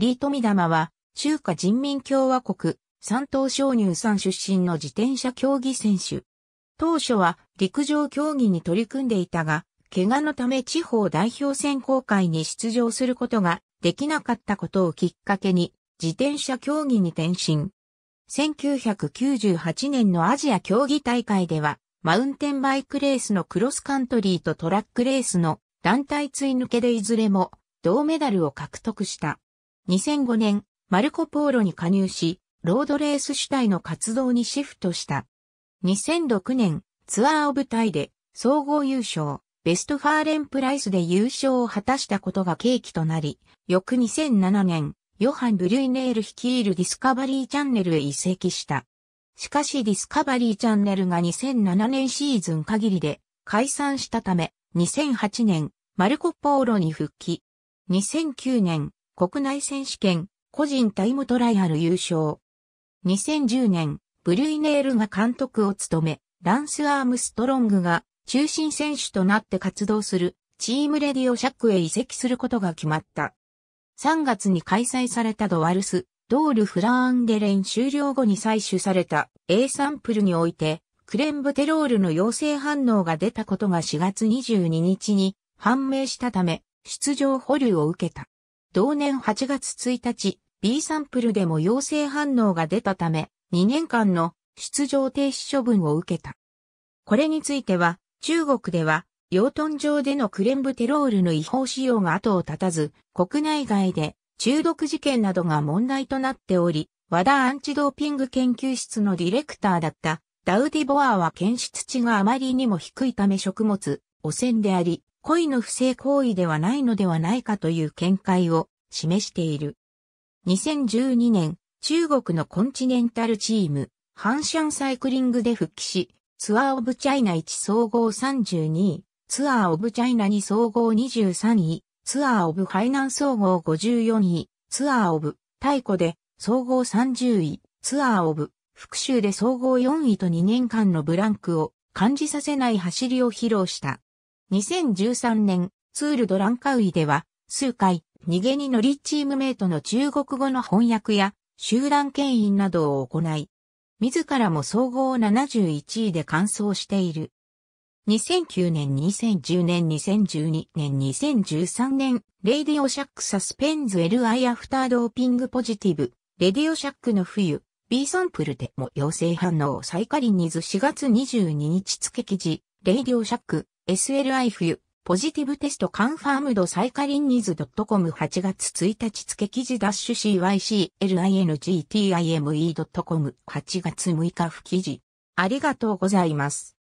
リー・富玉は、中華人民共和国、山東鍾乳山出身の自転車競技選手。当初は陸上競技に取り組んでいたが、怪我のため地方代表選考会に出場することができなかったことをきっかけに、自転車競技に転身。1998年のアジア競技大会では、マウンテンバイクレースのクロスカントリーとトラックレースの団体追抜けでいずれも銅メダルを獲得した。2005年、マルコ・ポーロに加入し、ロードレース主体の活動にシフトした。2006年、ツアーを舞台で総合優勝、ベストファーレンプライスで優勝を果たしたことが契機となり、翌2007年、ヨハン・ブリュイネール率いるディスカバリーチャンネルへ移籍した。しかしディスカバリーチャンネルが2007年シーズン限りで解散したため、2008年、マルコ・ポーロに復帰。2009年、国内選手権、個人タイムトライアル優勝。2010年、ブルイネールが監督を務め、ランス・アームストロングが中心選手となって活動するチームレディオシャックへ移籍することが決まった。3月に開催されたドワルス、ドール・フラーンデレン終了後に採取された A サンプルにおいて、クレンブテロールの陽性反応が出たことが4月22日に判明したため、出場保留を受けた。同年8月1日、B サンプルでも陽性反応が出たため、2年間の出場停止処分を受けた。これについては、中国では、養豚場でのクレンブテロールの違法使用が後を絶たず、国内外で中毒事件などが問題となっており、和田アンチドーピング研究室のディレクターだったダウディボアは検出値があまりにも低いため食物、汚染であり、故意の不正行為ではないのではないかという見解を示している。2012年、中国のコンチネンタルチーム、ハンシャンサイクリングで復帰し、ツアーオブチャイナ1総合32位、ツアーオブチャイナ2総合23位、ツアーオブハイナン総合54位、ツアーオブ太古で総合30位、ツアーオブ復讐で総合4位と2年間のブランクを感じさせない走りを披露した。2013年、ツールドランカウイでは、数回、逃げに乗りチームメイトの中国語の翻訳や、集団牽引などを行い、自らも総合71位で完走している。2009年、2010年、2012年、2013年、レイディオシャックサスペンズ LI アフタードーピングポジティブ、レディオシャックの冬、B サンプルでも陽性反応再カリニズ4月22日付記事、レイディオシャック、SLI 冬、ポジティブテストカンファームドサイカリンニーズ .com 8月1日付記事ダッシュ CYCLINGTIME.com 8月6日付記事。ありがとうございます。